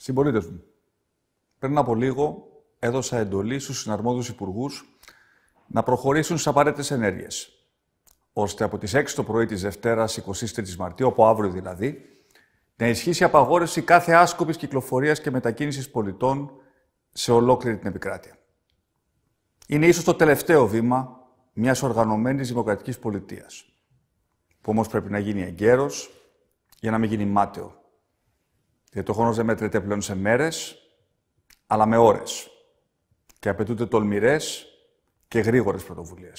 Συμπολίτες μου, πριν από λίγο έδωσα εντολή στους συναρμόδιους υπουργούς να προχωρήσουν στις απαραίτητες ενέργειες, ώστε από τις 6 το πρωί της Δευτέρας, 23 Μαρτίου, από αύριο δηλαδή, να ισχύσει η απαγόρευση κάθε άσκοπης κυκλοφορια και μετακινηση πολιτών σε ολόκληρη την επικράτεια. Είναι ισω το τελευταίο βήμα μιας οργανωμενη δημοκρατικη πολιτεια που ομω πρέπει να γίνει εγκαίρος για να μην γίνει μάταιο γιατί ο χρόνος δεν μετρείται πλέον σε μέρες, αλλά με ώρες. Και απαιτούνται τολμηρές και γρήγορες πρωτοβουλίες.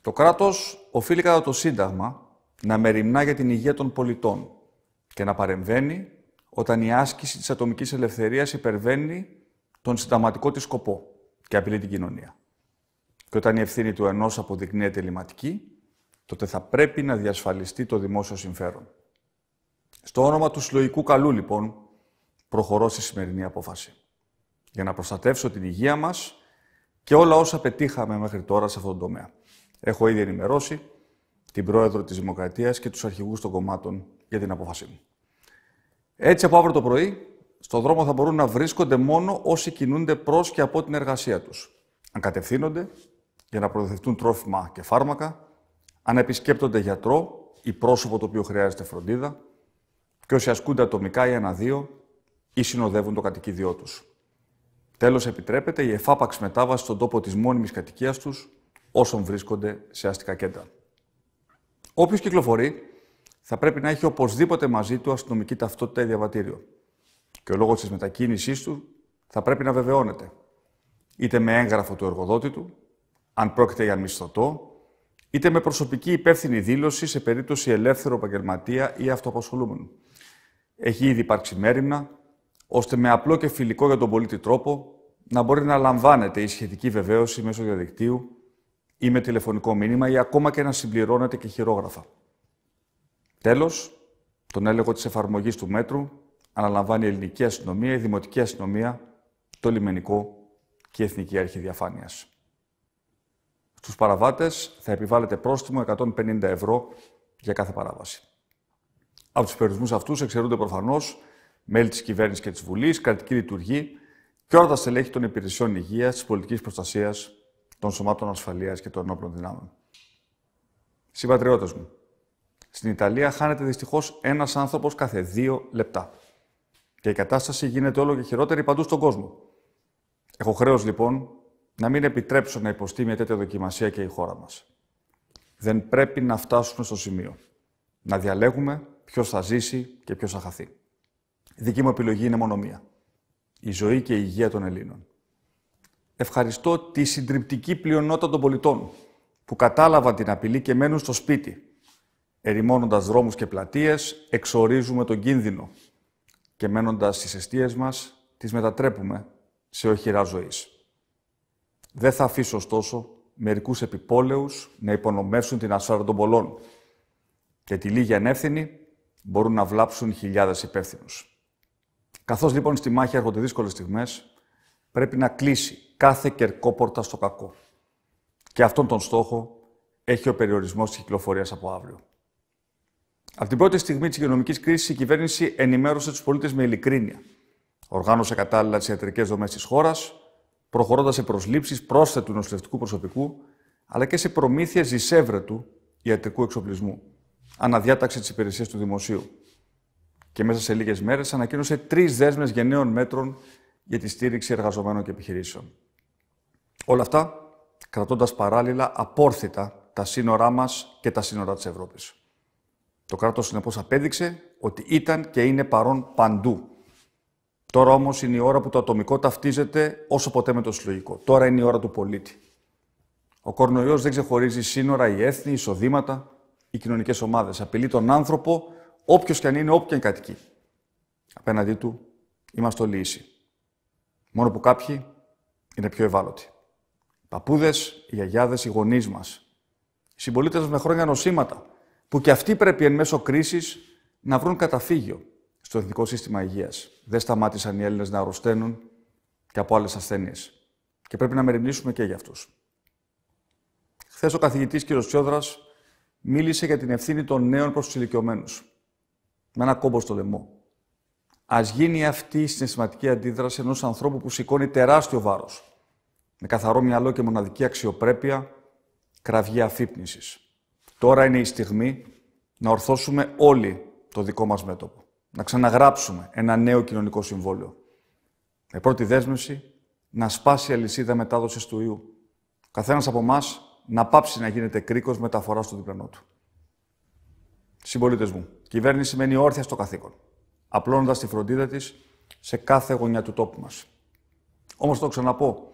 Το κράτος οφείλει κατά το Σύνταγμα να μεριμνά για την υγεία των πολιτών και να παρεμβαίνει όταν η άσκηση της ατομικής ελευθερίας υπερβαίνει τον συνταγματικό της σκοπό και απειλεί την κοινωνία. Και όταν η ευθύνη του ενός αποδεικνύεται ελληματική, τότε θα πρέπει να διασφαλιστεί το δημόσιο συμφέρον. Στο όνομα του συλλογικού καλού, λοιπόν, προχωρώ στη σημερινή απόφαση. Για να προστατεύσω την υγεία μας και όλα όσα πετύχαμε μέχρι τώρα σε αυτόν τον τομέα. Έχω ήδη ενημερώσει την πρόεδρο της δημοκρατίας και τους αρχηγούς των κομμάτων για την απόφασή μου. Έτσι, από αύριο το πρωί, στον δρόμο θα μπορούν να βρίσκονται μόνο όσοι κινούνται προς και από την εργασία τους. Αν κατευθύνονται για να προδοθευτούν τρόφιμα και φάρμακα, αν επισκέπτονται γιατρό ή πρόσωπο το οποίο χρειάζεται φροντίδα, και όσοι ασκούνται ατομικά ή αναδύο ή συνοδεύουν το κατοικίδιό τους. Τέλος, επιτρέπεται η μετάβαση μετάβαση στον τόπο της μόνιμης κατοικίας τους όσων βρίσκονται σε αστικά κέντρα. Όποιος κυκλοφορεί θα πρέπει να έχει οπωσδήποτε μαζί του αστυνομική ταυτότητα ή διαβατήριο. Και ο λόγος της μετακίνησής του θα πρέπει να βεβαιώνεται είτε με έγγραφο του εργοδότη του, αν πρόκειται για μισθωτό, είτε με προσωπική υπεύθυνη δήλωση σε περίπτωση ελεύθερο επαγγελματία ή αυτοαπασχολούμενου. Έχει ήδη υπάρξει μέρημνα, ώστε με απλό και φιλικό για τον πολίτη τρόπο να μπορεί να λαμβάνεται η σχετική βεβαίωση μέσω διαδικτύου ή με τηλεφωνικό μήνυμα ή ακόμα και να συμπληρώνεται και χειρόγραφα. Τέλος, τον έλεγχο της εφαρμογής του μέτρου αναλαμβάνει η Ελληνική Αστυνομία, η Δημοτική Αστυνομία, το Λιμενικό και η Εθνική Αρχή Διαφάνειας. Στους παραβάτες θα επιβάλλεται πρόστιμο 150 ευρώ για κάθε παράβαση. Από τους περιορισμούς αυτούς εξαιρούνται προφανώς μέλη της κυβέρνησης και της Βουλής, κρατική λειτουργή και όλα τα στελέχη των υπηρεσιών υγείας, της πολιτικής προστασίας, των σωμάτων ασφαλείας και των ενόπλων δυνάμεων. Συμπατριώτες μου, στην Ιταλία χάνεται δυστυχώς ένας άνθρωπος κάθε δύο λεπτά. Και η κατάσταση γίνεται όλο και χειρότερη παντού στον κόσμο. Έχω χρέος λοιπόν να μην επιτρέψω να υποστεί μια τέτοια δοκιμασία και η χώρα μας. Δεν πρέπει να φτάσουμε στο σημείο να διαλέγουμε ποιος θα ζήσει και ποιος θα χαθεί. Η δική μου επιλογή είναι μόνο μία. Η ζωή και η υγεία των Ελλήνων. Ευχαριστώ τη συντριπτική πλειονότητα των πολιτών που κατάλαβαν την απειλή και μένουν στο σπίτι. Ερημώνοντας δρόμους και πλατείες, εξορίζουμε τον κίνδυνο και μένοντας στις αιστείες μας, τις μετατρέπουμε σε οχυρά ζωής. Δεν θα αφήσω, ωστόσο, μερικούς επιπόλαιους να υπονομεύσουν την ασφάλεια των πολλών και τη λίγη ανεύθυνη μπορούν να βλάψουν χιλιάδες υπεύθυνους. Καθώς λοιπόν στη μάχη έρχονται δύσκολες στιγμές, πρέπει να κλείσει κάθε κερκόπορτα στο κακό. Και αυτόν τον στόχο έχει ο περιορισμός της κυκλοφορίας από αύριο. Από την πρώτη στιγμή της υγειονομικής κρίσης, η κυβέρνηση ενημέρωσε τους πολίτες με ειλικρίνεια. Οργάνωσε κατάλληλα τις ιατρικές δομές της χώρας, προχωρώντας σε προσλήψεις πρόσθετου νοσηλευτικού προσωπικού, αλλά και σε προμήθειες δισεύρετου ιατρικού εξοπλισμού. Αναδιάταξε τι υπηρεσίας του Δημοσίου. Και μέσα σε λίγες μέρες ανακοίνωσε τρεις δέσμες γενναίων μέτρων για τη στήριξη εργαζομένων και επιχειρήσεων. Όλα αυτά κρατώντας παράλληλα απόρθητα τα σύνορά μας και τα σύνορα της Ευρώπης. Το κράτος συνεπώς απέδειξε ότι ήταν και είναι παρόν παντού. Τώρα όμως είναι η ώρα που το ατομικό ταυτίζεται όσο ποτέ με το συλλογικό. Τώρα είναι η ώρα του πολίτη. Ο κορονοϊός δεν ξεχωρίζει σύνορα ή έθνη, εισοδήματα, οι κοινωνικές ομάδες. Απειλεί τον άνθρωπο, όποιος και αν είναι, όποιον και κατοικεί. Απέναντί του είμαστε όλοι ίσοι. Μόνο που κάποιοι είναι πιο ευάλωτοι. Οι παππούδες, οι γιαγιάδες, οι γονείς μας. Οι συμπολίτες μας με χρόνια νοσήματα, που και αυτοί πρέπει εν μέσω κρίσης να βρουν καταφύγιο στο εθνικό σύστημα υγείας. Δεν σταμάτησαν οι Έλληνες να αρρωσταίνουν και από άλλες ασθένειες. Και πρέπει να μεριμνήσουμε και για αυτούς. Χθες ο καθηγητής κ. Τσιόδρας μίλησε για την ευθύνη των νέων προς τους ηλικιωμένους. Με ένα κόμπο στο λαιμό. Ας γίνει αυτή η συναισθηματική αντίδραση ενός ανθρώπου που σηκώνει τεράστιο βάρος. Με καθαρό μυαλό και μοναδική αξιοπρέπεια, κραυγή αφύπνισης. Τώρα είναι η στιγμή να ορθώσουμε όλοι το δικό μας μέτωπο. Να ξαναγράψουμε ένα νέο κοινωνικό συμβόλαιο. Με πρώτη δέσμευση να σπάσει η αλυσίδα μετάδοσης του ιού. Καθένας από εμάς να πάψει να γίνεται κρίκος μεταφοράς στον διπλανό του. Συμπολίτες μου, κυβέρνηση μένει όρθια στο καθήκον, απλώνοντας τη φροντίδα της σε κάθε γωνιά του τόπου μας. Όμως το ξαναπώ,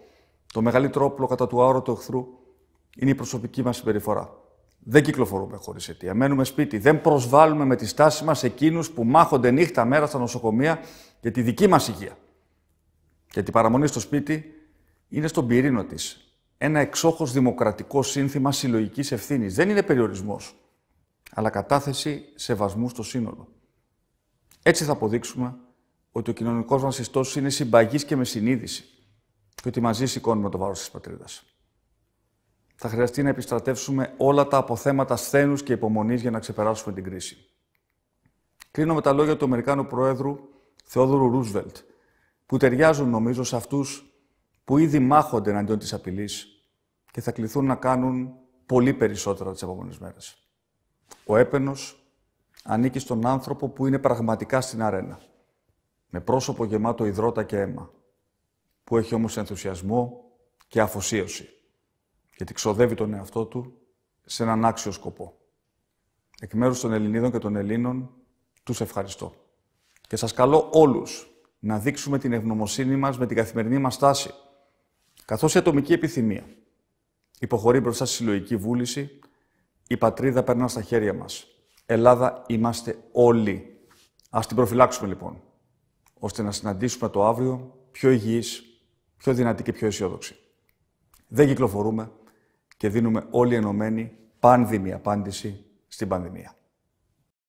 το μεγαλύτερο όπλο κατά του του εχθρού είναι η προσωπική μας συμπεριφορά. Δεν κυκλοφορούμε χωρίς αιτία. Μένουμε σπίτι. Δεν προσβάλλουμε με τη στάση μας εκείνους που μάχονται νύχτα μέρα στα νοσοκομεία για τη δική μας υγεία. Γιατί η παραμονή στο σπίτι είναι στον πυρήνο της ένα εξόχως δημοκρατικό σύνθημα συλλογικής ευθύνης. Δεν είναι περιορισμός, αλλά κατάθεση σεβασμού στο σύνολο. Έτσι θα αποδείξουμε ότι ο κοινωνικός μας ιστός είναι συμπαγής και με συνείδηση και ότι μαζί σηκώνουμε το βάρος της πατρίδας. Θα χρειαστεί να επιστρατεύσουμε όλα τα αποθέματα σθένους και υπομονής για να ξεπεράσουμε την κρίση. Κλείνω με τα λόγια του Αμερικάνου Προέδρου Θεόδωρου Ρούσβελτ, που ταιριάζουν νομίζω σε αυτούς που ήδη μάχονται εναντίον της απειλής και θα κληθούν να κάνουν πολύ περισσότερα τις επόμενες μέρες. Ο έπαινος ανήκει στον άνθρωπο που είναι πραγματικά στην αρένα, με πρόσωπο γεμάτο υδρότα και αίμα, που έχει όμως ενθουσιασμό και αφοσίωση, γιατί ξοδεύει τον εαυτό του σε έναν άξιο σκοπό. Εκ μέρους των Ελληνίδων και των Ελλήνων, τους ευχαριστώ. Και σας καλώ όλους να δείξουμε την ευγνωμοσύνη μας με την καθημερινή μας στάση, καθώς η ατομική επιθυμία υποχωρεί μπροστά στη συλλογική βούληση, η πατρίδα περνά στα χέρια μας. Ελλάδα είμαστε όλοι. Ας την προφυλάξουμε λοιπόν, ώστε να συναντήσουμε το αύριο πιο υγιείς, πιο δυνατή και πιο αισιόδοξη. Δεν κυκλοφορούμε και δίνουμε όλοι ενωμένοι πάνδημη απάντηση στην πανδημία.